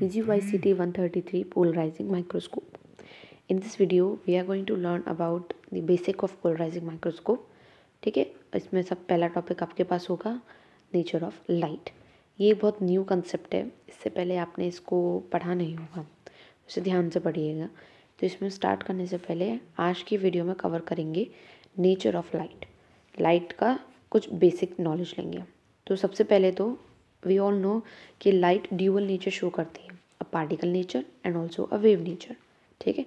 PGY-CT133 polarizing microscope. In this video, we are going to learn about the basic of polarizing microscope. ठीक है इसमें सब पहला topic आपके पास होगा नेचर ऑफ लाइट ये बहुत न्यू कंसेप्ट है इससे पहले आपने इसको पढ़ा नहीं होगा उसे ध्यान से पढ़िएगा तो इसमें स्टार्ट करने से पहले आज की वीडियो में कवर करेंगे नेचर ऑफ लाइट लाइट का कुछ बेसिक नॉलेज लेंगे तो सबसे पहले तो वी ऑल नो कि लाइट ड्यूअल नेचर शो करती है a particle nature and also a wave nature ठीक है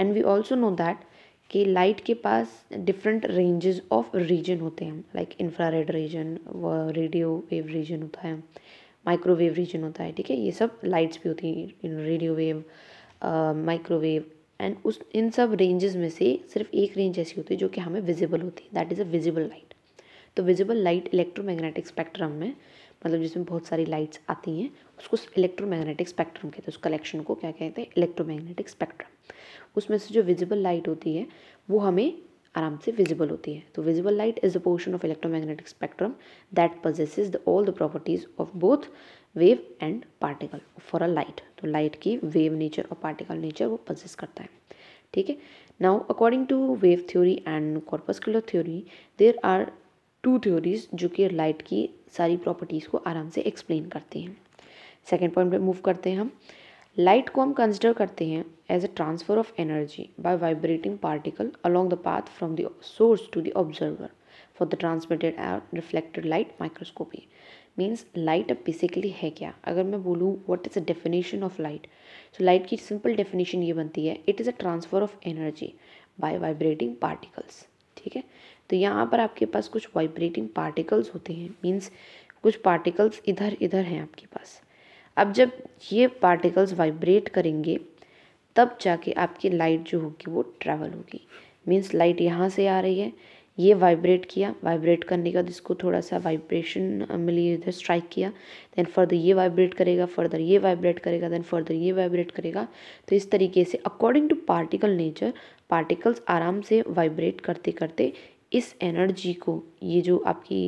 and we also know that कि लाइट के पास डिफरेंट रेंजेस ऑफ रीजन होते हैं like infrared region radio wave region होता है माइक्रोवेव रीजन होता है ठीक है ये सब लाइट्स भी होती हैं रेडियो वेव माइक्रोवेव एंड उस इन सब रेंजेस में से सिर्फ एक रेंज ऐसी होती है जो कि हमें विजिबल होती है that is a visible light तो विजिबल लाइट इलेक्ट्रोमैग्नेटिक स्पेक्ट्रम में मतलब जिसमें बहुत सारी लाइट्स आती हैं उसको इलेक्ट्रोमैग्नेटिक स्पेक्ट्रम कहते हैं उस कलेक्शन को क्या कहते हैं इलेक्ट्रोमैग्नेटिक स्पेक्ट्रम उसमें से जो विजिबल लाइट होती है वो हमें आराम से विजिबल होती है तो visible light is a portion of electromagnetic spectrum that possess the all the properties of both wave and particle for a light तो लाइट की वेव नेचर और पार्टिकल नेचर वो पजेस करता है ठीक है now according to wave theory and corpuscular theory there are two theories जो कि लाइट की सारी प्रॉपर्टीज़ को आराम से एक्सप्लेन करती हैं सेकेंड पॉइंट पे मूव करते हैं हम लाइट को हम कंसिडर करते हैं as a transfer of energy by vibrating particle along the path from the source to the observer for the transmitted and reflected light microscopy means light अब basically है क्या अगर मैं बोलूँ what is a definition of light so light की simple definition ये बनती है it is a transfer of energy by vibrating particles ठीक है तो यहाँ पर आपके पास कुछ वाइब्रेटिंग पार्टिकल्स होते हैं मीन्स कुछ पार्टिकल्स इधर इधर हैं आपके पास अब जब ये पार्टिकल्स वाइब्रेट करेंगे तब जाके आपकी लाइट जो होगी वो ट्रैवल होगी मीन्स लाइट यहाँ से आ रही है ये वाइब्रेट किया वाइब्रेट करने के बाद इसको थोड़ा सा वाइब्रेशन मिली इधर स्ट्राइक किया देन फर्दर ये वाइब्रेट करेगा फर्दर ये वाइब्रेट करेगा देन फर्दर ये वाइब्रेट करेगा तो इस तरीके से according to particle nature particles आराम से वाइब्रेट करते करते इस एनर्जी को ये जो आपकी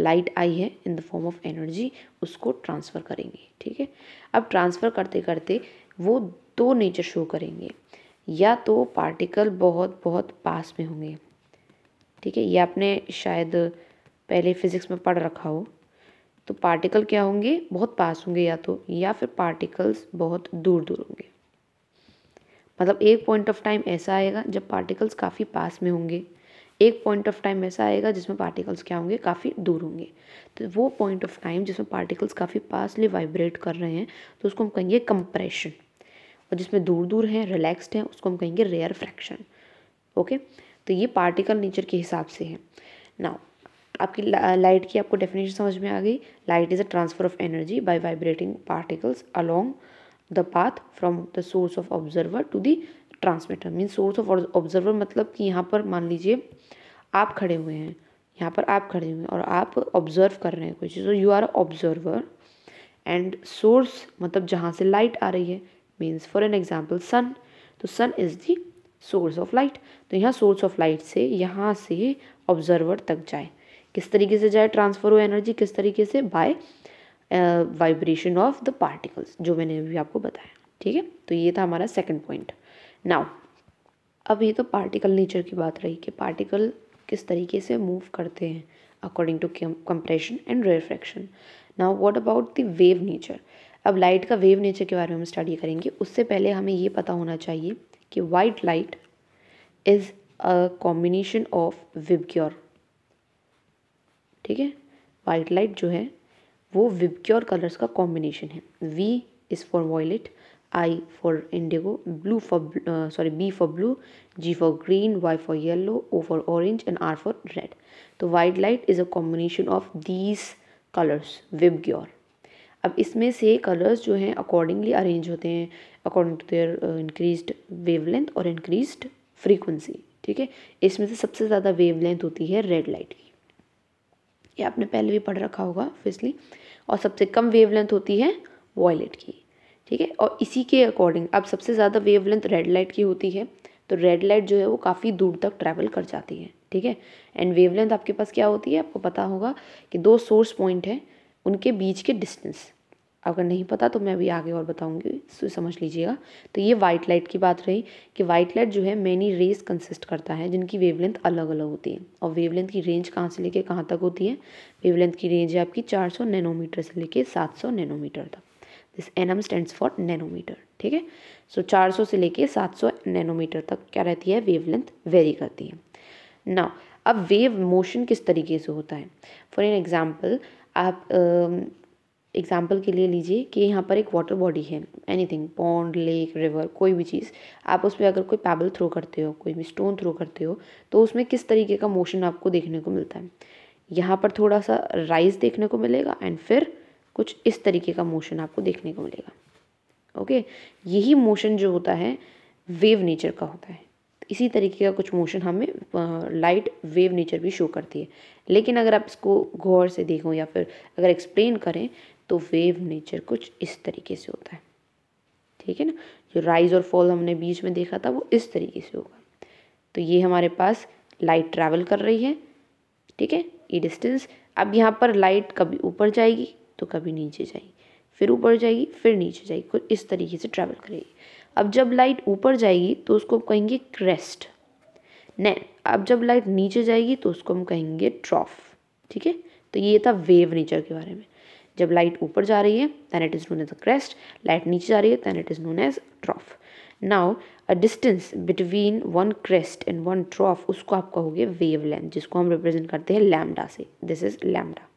लाइट आई है in the form of energy उसको ट्रांसफ़र करेंगे ठीक है अब ट्रांसफ़र करते करते वो दो नेचर शो करेंगे या तो पार्टिकल बहुत बहुत पास में होंगे ठीक है ये आपने शायद पहले फिज़िक्स में पढ़ रखा हो तो पार्टिकल क्या होंगे बहुत पास होंगे या तो या फिर पार्टिकल्स बहुत दूर दूर होंगे मतलब एक पॉइंट ऑफ टाइम ऐसा आएगा जब पार्टिकल्स काफ़ी पास में होंगे एक पॉइंट ऑफ टाइम ऐसा आएगा जिसमें पार्टिकल्स क्या होंगे काफ़ी दूर होंगे तो वो पॉइंट ऑफ टाइम जिसमें पार्टिकल्स काफ़ी पासली वाइब्रेट कर रहे हैं तो उसको हम कहेंगे कंप्रेशन और जिसमें दूर दूर हैं रिलैक्सड हैं उसको हम कहेंगे रेयर फ्रैक्शन ओके तो ये पार्टिकल नेचर के हिसाब से है नाउ आपकी लाइट की आपको डेफिनेशन समझ में आ गई light is a transfer of energy by vibrating particles along the path from the source of observer to the transmitter mean source of observer मतलब कि यहाँ पर मान लीजिए आप खड़े हुए हैं यहाँ पर आप खड़े हुए हैं और आप ऑब्जर्व कर रहे हैं कोई चीज़ तो you are observer and source मतलब जहाँ से लाइट आ रही है means for an example sun तो sun is the source of light तो यहाँ सोर्स ऑफ लाइट से यहाँ से ऑब्जर्वर तक जाए किस तरीके से जाए ट्रांसफ़र हो एनर्जी किस तरीके से by vibration of the particles जो मैंने अभी आपको बताया ठीक है तो ये था हमारा सेकंड पॉइंट नाउ अब ये तो पार्टिकल नेचर की बात रही कि पार्टिकल किस तरीके से मूव करते हैं according to compression and refraction now what about the wave nature अब लाइट का वेव नेचर के बारे में हम स्टडी करेंगे उससे पहले हमें ये पता होना चाहिए कि white light is a combination of VIBGYOR ठीक है वाइट लाइट जो है वो विबक्योर कलर्स का कॉम्बिनेशन है V is for violet I for indigo, blue for uh, sorry B for blue, G for green, Y for yellow, O for orange and R for red. तो white light is a combination of these colours VIBGYOR अब इसमें से colours जो हैं accordingly arrange होते हैं according to their increased wavelength और increased frequency ठीक है इसमें से सबसे ज़्यादा वेवलेंथ होती है रेड लाइट की ये आपने पहले भी पढ़ रखा होगा ऑब्वियसली और सबसे कम वेवलेंथ होती है वॉयलेट की ठीक है और इसी के अकॉर्डिंग अब सबसे ज़्यादा वेवलेंथ रेड लाइट की होती है तो रेड लाइट जो है वो काफ़ी दूर तक ट्रैवल कर जाती है ठीक है एंड वेवलेंथ आपके पास क्या होती है आपको पता होगा कि दो सोर्स पॉइंट हैं उनके बीच के डिस्टेंस अगर नहीं पता तो मैं अभी आगे और बताऊंगी समझ लीजिएगा तो ये वाइट लाइट की बात रही कि वाइट लाइट जो है मैनी रेज कंसिस्ट करता है जिनकी वेवलेंथ अलग अलग होती है और वेवलेंथ की रेंज कहाँ से लेके कहाँ तक होती है वेवलेंथ की रेंज है आपकी 400 नैनोमीटर से लेके 700 नैनोमीटर तक this nm stands for nanometre ठीक है सो 400 से लेके 700 नैनोमीटर तक क्या रहती है वेवलेंथ वेरी करती है ना अब वेव मोशन किस तरीके से होता है फॉर एन एग्जाम्पल आप एग्जाम्पल के लिए लीजिए कि यहाँ पर एक वाटर बॉडी है एनीथिंग पॉन्ड लेक रिवर कोई भी चीज़ आप उस पर अगर कोई पैबल थ्रो करते हो कोई भी स्टोन थ्रो करते हो तो उसमें किस तरीके का मोशन आपको देखने को मिलता है यहाँ पर थोड़ा सा राइज देखने को मिलेगा एंड फिर कुछ इस तरीके का मोशन आपको देखने को मिलेगा ओके यही मोशन जो होता है वेव नेचर का होता है इसी तरीके का कुछ मोशन हमें लाइट वेव नेचर भी शो करती है लेकिन अगर आप इसको गौर से देखो या फिर अगर एक्सप्लेन करें तो वेव नेचर कुछ इस तरीके से होता है ठीक है ना जो राइज और फॉल हमने बीच में देखा था वो इस तरीके से होगा तो ये हमारे पास लाइट ट्रैवल कर रही है ठीक है ये डिस्टेंस अब यहाँ पर लाइट कभी ऊपर जाएगी तो कभी नीचे जाएगी फिर ऊपर जाएगी फिर नीचे जाएगी कुछ इस तरीके से ट्रैवल करेगी अब जब लाइट ऊपर जाएगी तो उसको कहेंगे क्रेस्ट ने अब जब लाइट नीचे जाएगी तो उसको हम कहेंगे ट्रॉफ ठीक है तो ये था वेव नेचर के बारे में जब लाइट ऊपर जा रही है then it is known as a crest light नीचे जा रही है then it is known as trough now a distance between one crest and one trough उसको आप कहोगे वेव लेंथ जिसको हम रिप्रेजेंट करते हैं लैमडा से दिस इज लैमडा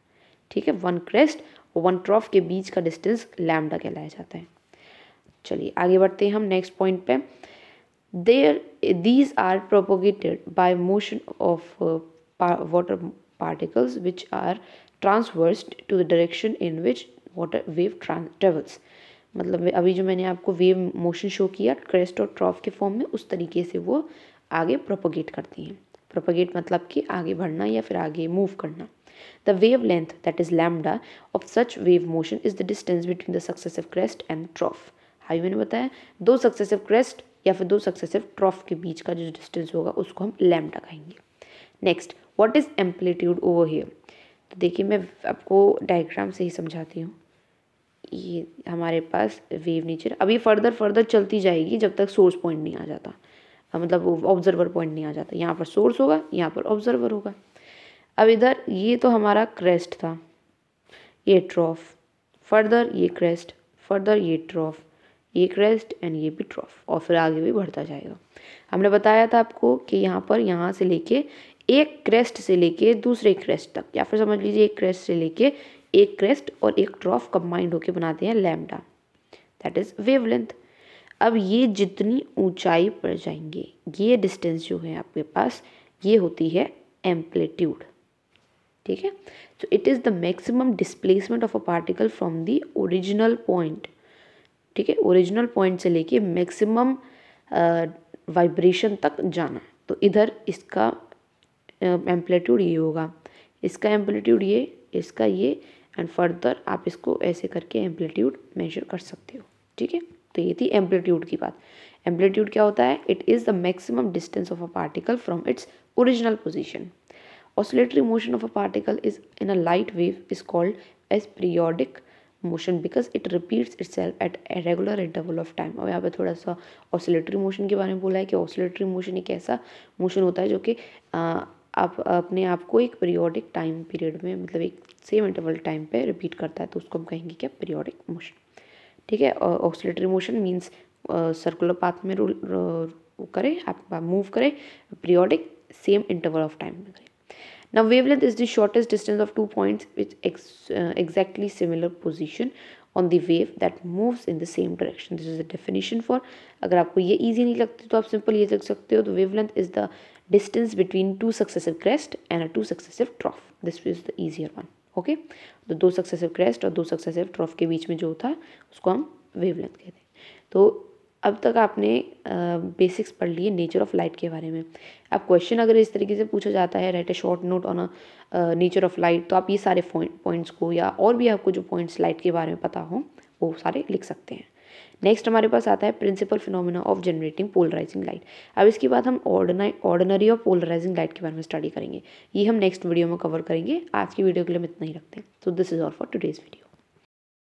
ठीक है वन क्रेस्ट वन ट्रॉफ के बीच का डिस्टेंस लैमडा कहलाया जाता है चलिए आगे बढ़ते हैं हम नेक्स्ट पॉइंट पे there these are propagated by motion of water which are are to the direction in which water wave trans travels मतलब अभी जो मैंने आपको वेव मोशन शो किया क्रेस्ट और ट्रॉफ के फॉर्म में उस तरीके से वो आगे प्रोपोगेट करती हैं प्रोपोगेट मतलब कि आगे बढ़ना या फिर आगे मूव करना The wavelength, that is lambda, of such wave motion is the distance between the successive crest and trough. हाई मैंने बताया दो सक्सेसिव क्रेस्ट या फिर दो सक्सेसिव ट्रॉफ के बीच का जो डिस्टेंस होगा उसको हम लैम्डा कहेंगे next what is amplitude over here तो देखिए मैं आपको डायग्राम से ही समझाती हूँ ये हमारे पास वेव नेचर अभी फर्दर फर्दर चलती जाएगी जब तक सोर्स पॉइंट नहीं आ जाता मतलब ऑब्जर्वर पॉइंट नहीं आ जाता यहाँ पर सोर्स होगा यहाँ पर ऑब्जर्वर होगा अब इधर ये तो हमारा क्रेस्ट था ये ट्रॉफ फर्दर ये क्रेस्ट फर्दर ये ट्रॉफ ये क्रेस्ट एंड ये भी ट्रॉफ और फिर आगे भी बढ़ता जाएगा हमने बताया था आपको कि यहाँ पर यहाँ से लेके एक क्रेस्ट से लेके दूसरे क्रेस्ट तक या फिर समझ लीजिए एक क्रेस्ट से लेके एक क्रेस्ट और एक ट्रॉफ कंबाइंड होकर बनाते हैं लैमडा दैट इज़ वेव अब ये जितनी ऊंचाई पर जाएंगे ये डिस्टेंस जो है आपके पास ये होती है एम्पलीट्यूड ठीक है so it is the maximum displacement of a particle from the original point ठीक है ओरिजिनल पॉइंट से लेके मैक्सिमम वाइब्रेशन तक जाना तो इधर इसका एम्पलीट्यूड ये होगा इसका एम्पलीट्यूड ये इसका ये एंड फर्दर आप इसको ऐसे करके एम्पलीट्यूड मेजर कर सकते हो ठीक है तो ये थी एम्पलीट्यूड की बात एम्पलीट्यूड क्या होता है it is the maximum distance of a particle from its original position oscillatory motion of a particle is in a light wave is called as periodic motion because it repeats itself at a regular interval of time अब यहाँ पे थोड़ा सा oscillatory motion के बारे में बोला है कि ऑसिलेटरी मोशन एक ऐसा मोशन होता है जो कि आप अपने आप को एक पीरियोडिक टाइम पीरियड में मतलब एक सेम इंटरवल टाइम पे रिपीट करता है तो उसको हम कहेंगे क्या पीरियोडिक मोशन ठीक है oscillatory motion means circular path में रूल करें आप मूव करें periodic same interval of time में करें Now wavelength is the shortest distance of two points with ex uh, exactly similar position on the wave that moves in the same direction this is the definition for अगर आपको ये easy नहीं लगती तो आप simple ये लिख सकते हो तो wavelength is the distance between two successive crest and a two successive trough this is the easier one okay तो दो सक्सेसिव क्रेस्ट और दो सक्सेसिव ट्रॉफ के बीच में जो होता है उसको हम वेव लेंथ कहते हैं तो अब तक आपने बेसिक्स पढ़ लिए नेचर ऑफ लाइट के बारे में अब क्वेश्चन अगर इस तरीके से पूछा जाता है write a short note on nature of light तो आप ये सारे पॉइंट्स को या और भी आपको जो पॉइंट्स लाइट के बारे में पता हो वो सारे लिख सकते हैं नेक्स्ट हमारे पास आता है principle phenomena of generating polarising light अब इसके बाद हम ऑर्डनाई ऑर्डनरी और पोलराइजिंग लाइट के बारे में स्टडी करेंगे ये हम नेक्स्ट वीडियो में कवर करेंगे आज की वीडियो के लिए हम इतना ही रखते हैं तो this is all for today's video